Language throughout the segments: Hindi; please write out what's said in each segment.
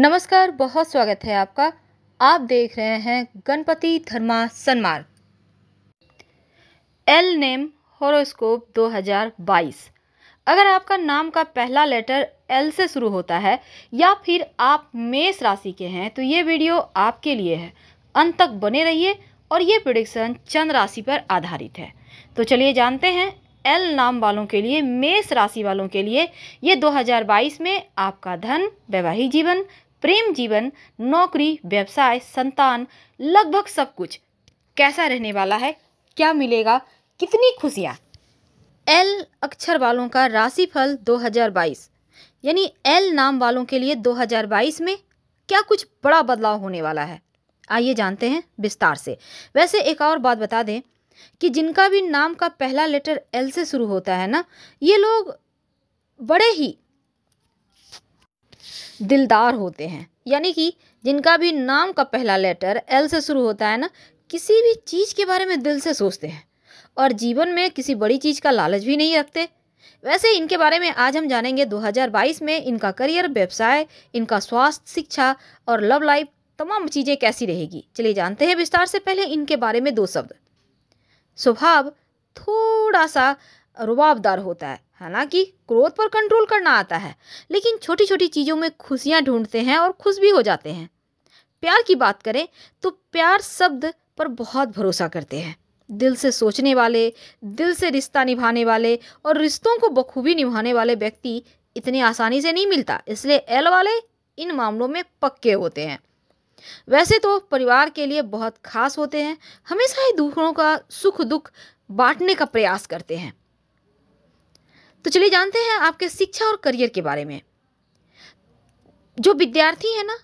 नमस्कार बहुत स्वागत है आपका आप देख रहे हैं Ganpati Dharma Sanmarg L name horoscope 2022 अगर आपका नाम का पहला लेटर एल से शुरू होता है या फिर आप मेष राशि के हैं तो ये वीडियो आपके लिए है अंत तक बने रहिए और ये प्रोडिक्शन चंद्र राशि पर आधारित है तो चलिए जानते हैं एल नाम वालों के लिए मेष राशि वालों के लिए ये 2022 में आपका धन वैवाहिक जीवन प्रेम जीवन नौकरी व्यवसाय संतान लगभग सब कुछ कैसा रहने वाला है क्या मिलेगा कितनी खुशियाँ एल अक्षर वालों का राशिफल 2022 यानी एल नाम वालों के लिए 2022 में क्या कुछ बड़ा बदलाव होने वाला है आइए जानते हैं विस्तार से वैसे एक और बात बता दें कि जिनका भी नाम का पहला लेटर एल से शुरू होता है ना ये लोग बड़े ही दिलदार होते हैं यानी कि जिनका भी नाम का पहला लेटर एल से शुरू होता है ना किसी भी चीज़ के बारे में दिल से सोचते हैं और जीवन में किसी बड़ी चीज़ का लालच भी नहीं रखते वैसे इनके बारे में आज हम जानेंगे 2022 में इनका करियर व्यवसाय इनका स्वास्थ्य शिक्षा और लव लाइफ तमाम चीज़ें कैसी रहेगी चलिए जानते हैं विस्तार से पहले इनके बारे में दो शब्द स्वभाव थोड़ा सा रुबाबदार होता है हालांकि क्रोध पर कंट्रोल करना आता है लेकिन छोटी छोटी चीज़ों में खुशियाँ ढूंढते हैं और खुश भी हो जाते हैं प्यार की बात करें तो प्यार शब्द पर बहुत भरोसा करते हैं दिल से सोचने वाले दिल से रिश्ता निभाने वाले और रिश्तों को बखूबी निभाने वाले व्यक्ति इतने आसानी से नहीं मिलता इसलिए एल वाले इन मामलों में पक्के होते हैं वैसे तो परिवार के लिए बहुत खास होते हैं हमेशा ही दूसरों का सुख दुख बांटने का प्रयास करते हैं तो चलिए जानते हैं आपके शिक्षा और करियर के बारे में जो विद्यार्थी है ना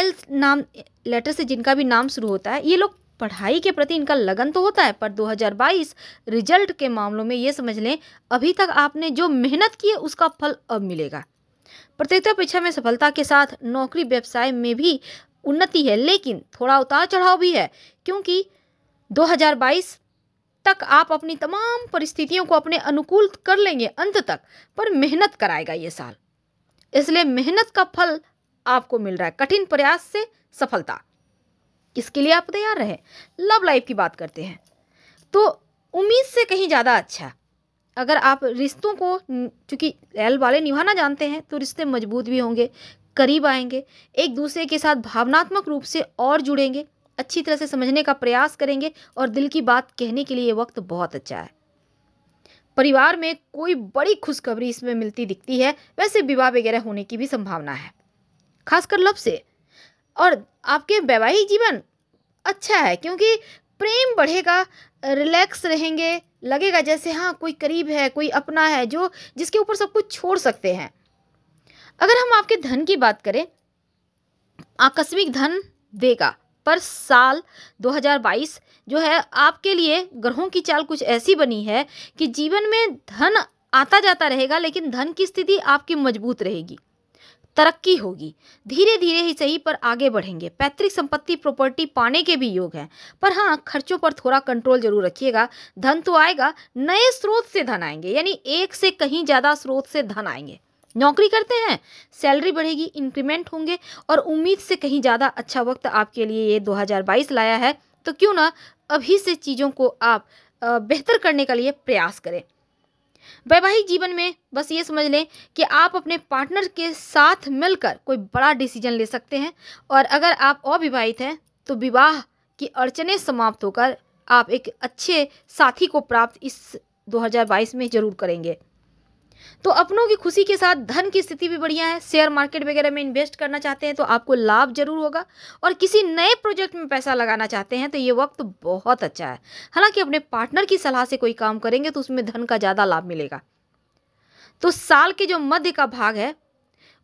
एल नाम लेटर से जिनका भी नाम शुरू होता है ये लोग पढ़ाई के प्रति इनका लगन तो होता है पर 2022 रिजल्ट के मामलों में ये समझ लें अभी तक आपने जो मेहनत की है उसका फल अब मिलेगा प्रतियोगिता परीक्षा में सफलता के साथ नौकरी व्यवसाय में भी उन्नति है लेकिन थोड़ा उतार चढ़ाव भी है क्योंकि 2022 तक आप अपनी तमाम परिस्थितियों को अपने अनुकूल कर लेंगे अंत तक पर मेहनत कराएगा ये साल इसलिए मेहनत का फल आपको मिल रहा है कठिन प्रयास से सफलता इसके लिए आप तैयार रहें लव लाइफ की बात करते हैं तो उम्मीद से कहीं ज़्यादा अच्छा अगर आप रिश्तों को चूँकि एल वाले निभाना जानते हैं तो रिश्ते मजबूत भी होंगे करीब आएंगे एक दूसरे के साथ भावनात्मक रूप से और जुड़ेंगे अच्छी तरह से समझने का प्रयास करेंगे और दिल की बात कहने के लिए ये वक्त बहुत अच्छा है परिवार में कोई बड़ी खुशखबरी इसमें मिलती दिखती है वैसे विवाह वगैरह होने की भी संभावना है खासकर लव से और आपके वैवाहिक जीवन अच्छा है क्योंकि प्रेम बढ़ेगा रिलैक्स रहेंगे लगेगा जैसे हाँ कोई करीब है कोई अपना है जो जिसके ऊपर सब कुछ छोड़ सकते हैं अगर हम आपके धन की बात करें आकस्मिक धन देगा पर साल 2022 जो है आपके लिए ग्रहों की चाल कुछ ऐसी बनी है कि जीवन में धन आता जाता रहेगा लेकिन धन की स्थिति आपकी मजबूत रहेगी तरक्की होगी धीरे धीरे ही सही पर आगे बढ़ेंगे पैतृक संपत्ति प्रॉपर्टी पाने के भी योग हैं पर हाँ खर्चों पर थोड़ा कंट्रोल जरूर रखिएगा धन तो आएगा नए स्रोत से धन आएंगे यानी एक से कहीं ज़्यादा स्रोत से धन आएंगे नौकरी करते हैं सैलरी बढ़ेगी इंक्रीमेंट होंगे और उम्मीद से कहीं ज़्यादा अच्छा वक्त आपके लिए ये 2022 लाया है तो क्यों ना अभी से चीज़ों को आप बेहतर करने के लिए प्रयास करें वैवाहिक जीवन में बस ये समझ लें कि आप अपने पार्टनर के साथ मिलकर कोई बड़ा डिसीजन ले सकते हैं और अगर आप अविवाहित हैं तो विवाह की अड़चने समाप्त होकर आप एक अच्छे साथी को प्राप्त इस 2022 में जरूर करेंगे तो अपनों की खुशी के साथ धन की स्थिति भी बढ़िया है शेयर मार्केट वगैरह में इन्वेस्ट करना चाहते हैं तो आपको लाभ जरूर होगा और किसी नए प्रोजेक्ट में पैसा लगाना चाहते हैं तो ये वक्त बहुत अच्छा है हालांकि अपने पार्टनर की सलाह से कोई काम करेंगे तो उसमें धन का ज़्यादा लाभ मिलेगा तो साल के जो मध्य का भाग है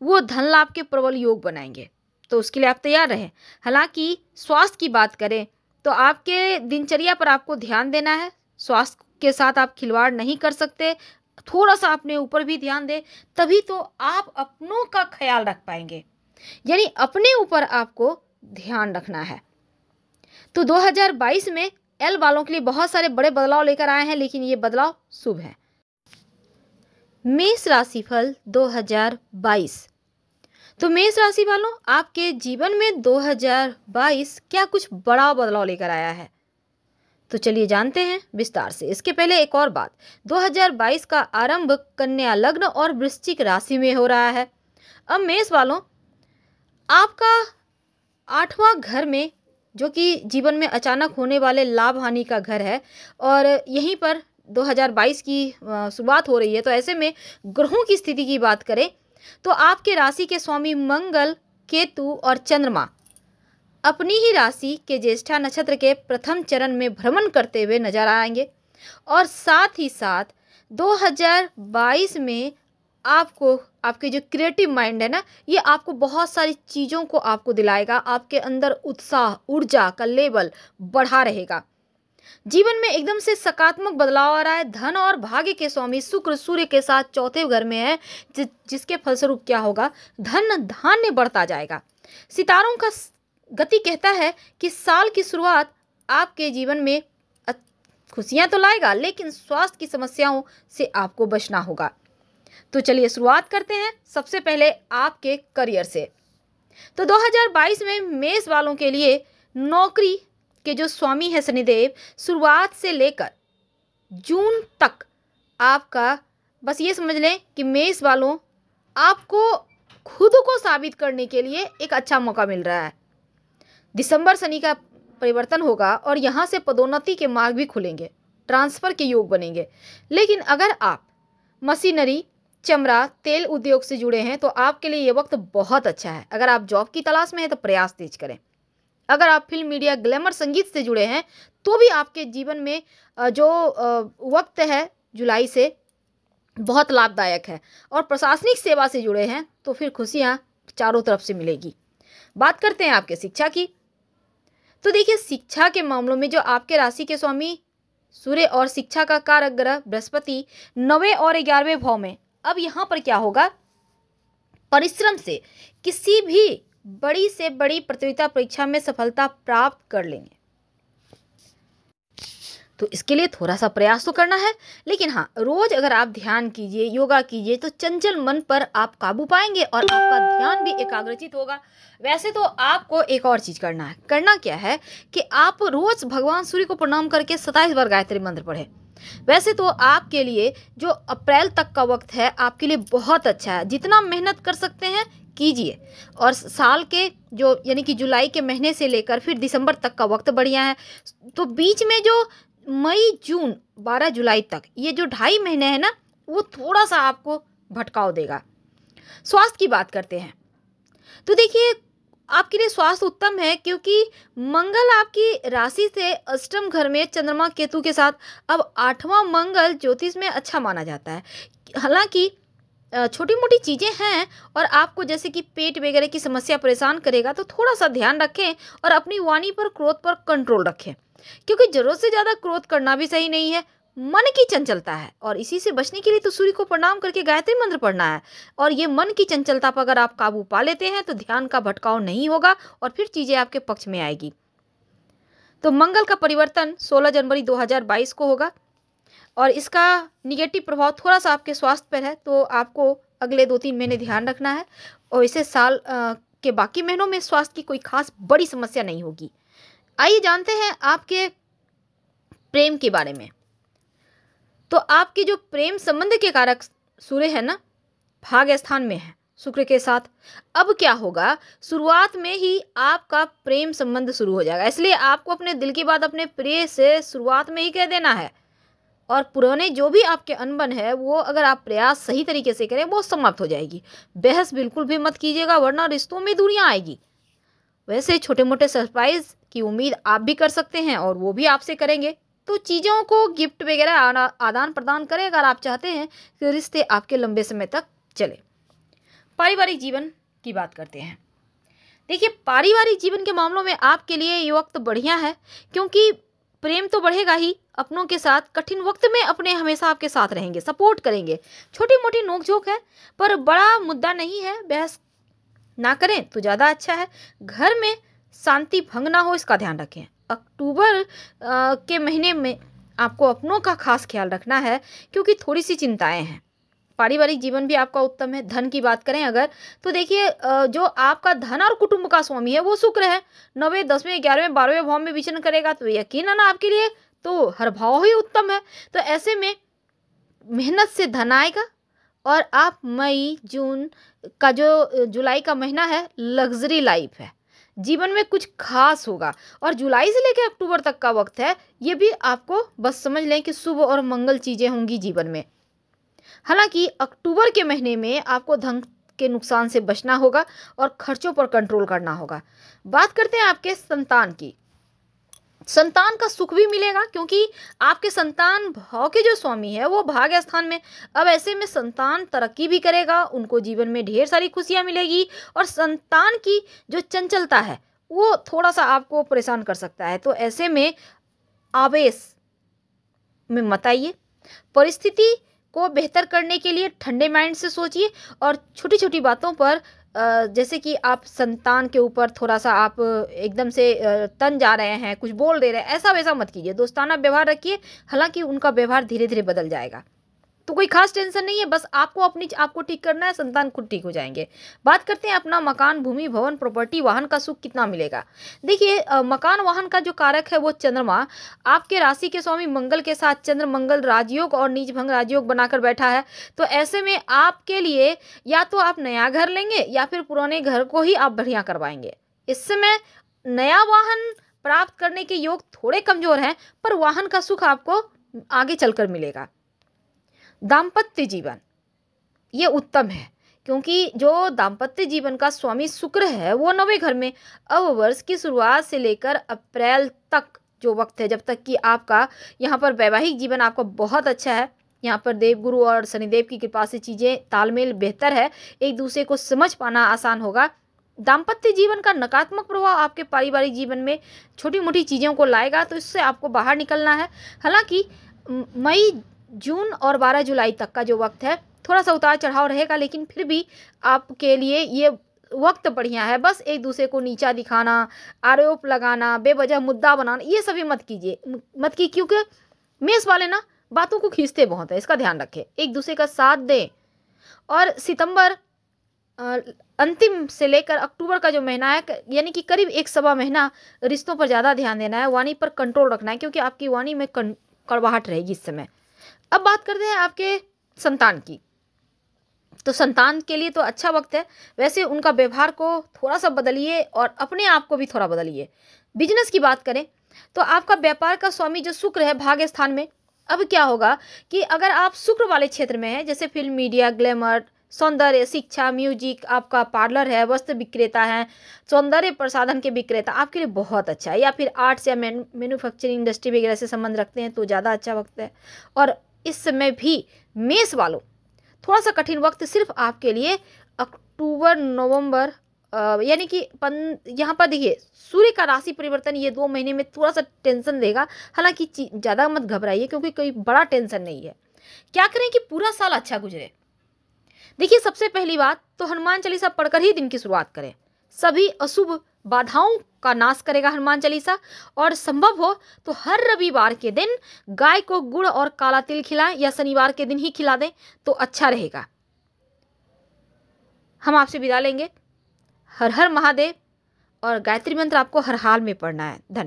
वो धन लाभ के प्रबल योग बनाएंगे तो उसके लिए आप तैयार रहें हालांकि स्वास्थ्य की बात करें तो आपके दिनचर्या पर आपको ध्यान देना है स्वास्थ्य के साथ आप खिलवाड़ नहीं कर सकते थोड़ा सा अपने ऊपर भी ध्यान दें तभी तो आप अपनों का ख्याल रख पाएंगे यानी अपने ऊपर आपको ध्यान रखना है तो 2022 में एल वालों के लिए बहुत सारे बड़े बदलाव लेकर आए हैं लेकिन ये बदलाव शुभ है मेष राशि फल 2022 तो मेष राशि वालों आपके जीवन में 2022 क्या कुछ बड़ा बदलाव लेकर आया है तो चलिए जानते हैं विस्तार से इसके पहले एक और बात 2022 का आरंभ कन्या लग्न और वृश्चिक राशि में हो रहा है अब मेष वालों आपका आठवां घर में जो कि जीवन में अचानक होने वाले लाभ हानि का घर है और यहीं पर 2022 की शुरुआत हो रही है तो ऐसे में ग्रहों की स्थिति की बात करें तो आपके राशि के स्वामी मंगल केतु और चंद्रमा अपनी ही राशि के ज्येष्ठा नक्षत्र के प्रथम चरण में भ्रमण करते हुए नजर आएंगे और साथ ही साथ 2022 में आपको आपके जो क्रिएटिव माइंड है ना ये आपको बहुत सारी चीज़ों को आपको दिलाएगा आपके अंदर उत्साह ऊर्जा का लेवल बढ़ा रहेगा जीवन में एकदम से सकारात्मक बदलाव आ रहा है धन और भाग्य के स्वामी शुक्र सूर्य के साथ चौथे घर में है जि, जिसके फलस्वरूप क्या होगा धन धान्य बढ़ता जाएगा सितारों का गति कहता है कि साल की शुरुआत आपके जीवन में खुशियां तो लाएगा लेकिन स्वास्थ्य की समस्याओं से आपको बचना होगा तो चलिए शुरुआत करते हैं सबसे पहले आपके करियर से तो 2022 में मेष वालों के लिए नौकरी के जो स्वामी है शनिदेव शुरुआत से लेकर जून तक आपका बस ये समझ लें कि मेष वालों आपको खुद को साबित करने के लिए एक अच्छा मौका मिल रहा है दिसंबर शनि का परिवर्तन होगा और यहाँ से पदोन्नति के मार्ग भी खुलेंगे ट्रांसफर के योग बनेंगे लेकिन अगर आप मशीनरी चमड़ा तेल उद्योग से जुड़े हैं तो आपके लिए ये वक्त बहुत अच्छा है अगर आप जॉब की तलाश में हैं तो प्रयास तेज करें अगर आप फिल्म मीडिया ग्लैमर संगीत से जुड़े हैं तो भी आपके जीवन में जो वक्त है जुलाई से बहुत लाभदायक है और प्रशासनिक सेवा से जुड़े हैं तो फिर खुशियाँ चारों तरफ से मिलेगी बात करते हैं आपके शिक्षा की तो देखिए शिक्षा के मामलों में जो आपके राशि के स्वामी सूर्य और शिक्षा का कारक ग्रह बृहस्पति नवे और ग्यारहवें भाव में अब यहाँ पर क्या होगा परिश्रम से किसी भी बड़ी से बड़ी प्रतियोगिता परीक्षा में सफलता प्राप्त कर लेंगे तो इसके लिए थोड़ा सा प्रयास तो करना है लेकिन हाँ रोज़ अगर आप ध्यान कीजिए योगा कीजिए तो चंचल मन पर आप काबू पाएंगे और आपका ध्यान भी एकाग्रचित होगा वैसे तो आपको एक और चीज़ करना है करना क्या है कि आप रोज़ भगवान सूर्य को प्रणाम करके सताईस बार गायत्री मंत्र पढ़े वैसे तो आपके लिए जो अप्रैल तक का वक्त है आपके लिए बहुत अच्छा है जितना मेहनत कर सकते हैं कीजिए और साल के जो यानी कि जुलाई के महीने से लेकर फिर दिसंबर तक का वक्त बढ़िया है तो बीच में जो मई जून बारह जुलाई तक ये जो ढाई महीने हैं ना वो थोड़ा सा आपको भटकाव देगा स्वास्थ्य की बात करते हैं तो देखिए आपके लिए स्वास्थ्य उत्तम है क्योंकि मंगल आपकी राशि से अष्टम घर में चंद्रमा केतु के साथ अब आठवां मंगल ज्योतिष में अच्छा माना जाता है हालांकि छोटी मोटी चीज़ें हैं और आपको जैसे कि पेट वगैरह की समस्या परेशान करेगा तो थोड़ा सा ध्यान रखें और अपनी वाणी पर क्रोध पर कंट्रोल रखें क्योंकि ज़रूरत से ज़्यादा क्रोध करना भी सही नहीं है मन की चंचलता है और इसी से बचने के लिए तो सूर्य को प्रणाम करके गायत्री मंत्र पढ़ना है और ये मन की चंचलता पर अगर आप काबू पा लेते हैं तो ध्यान का भटकाव नहीं होगा और फिर चीज़ें आपके पक्ष में आएगी तो मंगल का परिवर्तन 16 जनवरी 2022 को होगा और इसका निगेटिव प्रभाव थोड़ा सा आपके स्वास्थ्य पर है तो आपको अगले दो तीन महीने ध्यान रखना है और इसे साल आ, के बाकी महीनों में स्वास्थ्य की कोई खास बड़ी समस्या नहीं होगी आइए जानते हैं आपके प्रेम के बारे में तो आपके जो प्रेम संबंध के कारक सूर्य है ना भाग्य स्थान में है शुक्र के साथ अब क्या होगा शुरुआत में ही आपका प्रेम संबंध शुरू हो जाएगा इसलिए आपको अपने दिल की बात अपने प्रिय से शुरुआत में ही कह देना है और पुराने जो भी आपके अनबन है वो अगर आप प्रयास सही तरीके से करें वो समाप्त हो जाएगी बहस बिल्कुल भी मत कीजिएगा वरना रिश्तों में दूरियाँ आएगी वैसे छोटे मोटे सरप्राइज़ की उम्मीद आप भी कर सकते हैं और वो भी आपसे करेंगे तो चीज़ों को गिफ्ट वगैरह आदान प्रदान करें अगर आप चाहते हैं कि रिश्ते आपके लंबे समय तक चले पारिवारिक जीवन की बात करते हैं देखिए पारिवारिक जीवन के मामलों में आपके लिए ये वक्त बढ़िया है क्योंकि प्रेम तो बढ़ेगा ही अपनों के साथ कठिन वक्त में अपने हमेशा आपके साथ रहेंगे सपोर्ट करेंगे छोटी मोटी नोकझोंक है पर बड़ा मुद्दा नहीं है बहस ना करें तो ज़्यादा अच्छा है घर में शांति भंग ना हो इसका ध्यान रखें अक्टूबर के महीने में आपको अपनों का खास ख्याल रखना है क्योंकि थोड़ी सी चिंताएं हैं पारिवारिक जीवन भी आपका उत्तम है धन की बात करें अगर तो देखिए जो आपका धन और कुटुंब का स्वामी है वो शुक्र है नवे दसवें ग्यारहवें बारहवें भाव में विचरण करेगा तो यकीन आपके लिए तो हर भाव ही उत्तम है तो ऐसे में मेहनत से धन आएगा और आप मई जून का जो जुलाई का महीना है लग्जरी लाइफ है जीवन में कुछ खास होगा और जुलाई से लेकर अक्टूबर तक का वक्त है ये भी आपको बस समझ लें कि शुभ और मंगल चीज़ें होंगी जीवन में हालांकि अक्टूबर के महीने में आपको धन के नुकसान से बचना होगा और खर्चों पर कंट्रोल करना होगा बात करते हैं आपके संतान की संतान का सुख भी मिलेगा क्योंकि आपके संतान भाव के जो स्वामी है वो भाग्य स्थान में अब ऐसे में संतान तरक्की भी करेगा उनको जीवन में ढेर सारी खुशियाँ मिलेगी और संतान की जो चंचलता है वो थोड़ा सा आपको परेशान कर सकता है तो ऐसे में आवेश में मत आइए परिस्थिति को बेहतर करने के लिए ठंडे माइंड से सोचिए और छोटी छोटी बातों पर जैसे कि आप संतान के ऊपर थोड़ा सा आप एकदम से तन जा रहे हैं कुछ बोल दे रहे हैं ऐसा वैसा मत कीजिए दोस्ताना व्यवहार रखिए हालांकि उनका व्यवहार धीरे धीरे बदल जाएगा तो कोई खास टेंशन नहीं है बस आपको अपनी आपको ठीक करना है संतान खुद ठीक हो जाएंगे बात करते हैं अपना मकान भूमि भवन प्रॉपर्टी वाहन का सुख कितना मिलेगा देखिए मकान वाहन का जो कारक है वो चंद्रमा आपके राशि के स्वामी मंगल के साथ चंद्र मंगल राजयोग और निज भंग राजयोग बनाकर बैठा है तो ऐसे में आपके लिए या तो आप नया घर लेंगे या फिर पुराने घर को ही आप बढ़िया करवाएंगे इस समय नया वाहन प्राप्त करने के योग थोड़े कमज़ोर हैं पर वाहन का सुख आपको आगे चलकर मिलेगा दाम्पत्य जीवन ये उत्तम है क्योंकि जो दाम्पत्य जीवन का स्वामी शुक्र है वो नवे घर में अब वर्ष की शुरुआत से लेकर अप्रैल तक जो वक्त है जब तक कि आपका यहाँ पर वैवाहिक जीवन आपका बहुत अच्छा है यहाँ पर देवगुरु और शनिदेव की कृपा से चीज़ें तालमेल बेहतर है एक दूसरे को समझ पाना आसान होगा दाम्पत्य जीवन का नकारात्मक प्रभाव आपके पारिवारिक जीवन में छोटी मोटी चीज़ों को लाएगा तो इससे आपको बाहर निकलना है हालांकि मई जून और 12 जुलाई तक का जो वक्त है थोड़ा सा उतार चढ़ाव रहेगा लेकिन फिर भी आपके लिए ये वक्त बढ़िया है बस एक दूसरे को नीचा दिखाना आरोप लगाना बेवजह मुद्दा बनाना ये सभी मत कीजिए मत की क्योंकि मेस वाले ना बातों को खींचते बहुत है इसका ध्यान रखें एक दूसरे का साथ दें और सितंबर अंतिम से लेकर अक्टूबर का जो महीना है यानी कि करीब एक सवा महीना रिश्तों पर ज़्यादा ध्यान देना है वाणी पर कंट्रोल रखना है क्योंकि आपकी वाणी में कड़वाहट रहेगी इस समय अब बात करते हैं आपके संतान की तो संतान के लिए तो अच्छा वक्त है वैसे उनका व्यवहार को थोड़ा सा बदलिए और अपने आप को भी थोड़ा बदलिए बिजनेस की बात करें तो आपका व्यापार का स्वामी जो शुक्र है भाग्य स्थान में अब क्या होगा कि अगर आप शुक्र वाले क्षेत्र में हैं जैसे फिल्म मीडिया ग्लैमर सौंदर्य शिक्षा म्यूजिक आपका पार्लर है वस्त्र विक्रेता है सौंदर्य प्रसाधन के विक्रेता आपके लिए बहुत अच्छा है या फिर आर्ट्स या मैन्युफैक्चरिंग इंडस्ट्री वगैरह से संबंध रखते हैं तो ज़्यादा अच्छा वक्त है और इस समय भी मेष वालों थोड़ा सा कठिन वक्त सिर्फ आपके लिए अक्टूबर नवंबर यानी कि पन यहाँ पर देखिए सूर्य का राशि परिवर्तन ये दो महीने में थोड़ा सा टेंशन देगा हालांकि ज़्यादा मत घबराइए क्योंकि कोई बड़ा टेंशन नहीं है क्या करें कि पूरा साल अच्छा गुजरे देखिए सबसे पहली बात तो हनुमान चालीसा पढ़कर ही दिन की शुरुआत करें सभी अशुभ बाधाओं का नाश करेगा हनुमान चालीसा और संभव हो तो हर रविवार के दिन गाय को गुड़ और काला तिल खिलाएं या शनिवार के दिन ही खिला दें तो अच्छा रहेगा हम आपसे विदा लेंगे हर हर महादेव और गायत्री मंत्र आपको हर हाल में पढ़ना है धन्यवाद